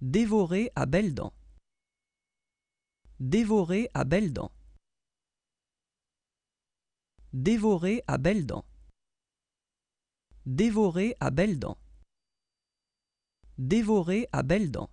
Dévoré à belles dents. Dévorer à belles dents. Dévorer à belles dents. Dévorer à belles dents. Dévorer à belles dents.